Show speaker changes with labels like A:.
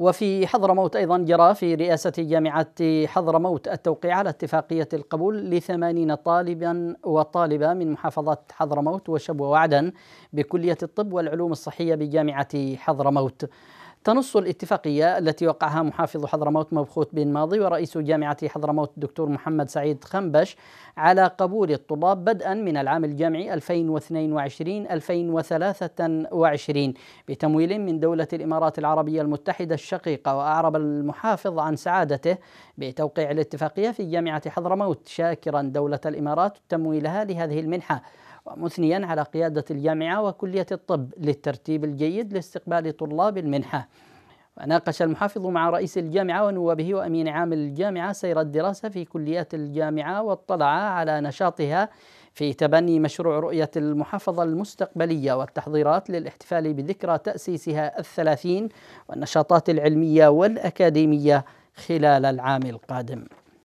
A: وفي حضرموت أيضا جرى في رئاسة جامعة حضرموت التوقيع على اتفاقية القبول لثمانين طالبا وطالبة من محافظات حضرموت وشبوة وعدن بكلية الطب والعلوم الصحية بجامعة حضرموت تنص الاتفاقية التي وقعها محافظ حضرموت مبخوت بن ماضي ورئيس جامعة حضرموت الدكتور محمد سعيد خنبش على قبول الطلاب بدءا من العام الجامعي 2022-2023 بتمويل من دولة الإمارات العربية المتحدة الشقيقة وأعرب المحافظ عن سعادته بتوقيع الاتفاقية في جامعة حضرموت شاكرا دولة الإمارات تمويلها لهذه المنحة ومثنيا على قيادة الجامعة وكلية الطب للترتيب الجيد لاستقبال طلاب المنحة وناقش المحافظ مع رئيس الجامعة ونوابه وأمين عام الجامعة سير الدراسة في كليات الجامعة واطلع على نشاطها في تبني مشروع رؤية المحافظة المستقبلية والتحضيرات للاحتفال بذكرى تأسيسها الثلاثين والنشاطات العلمية والأكاديمية خلال العام القادم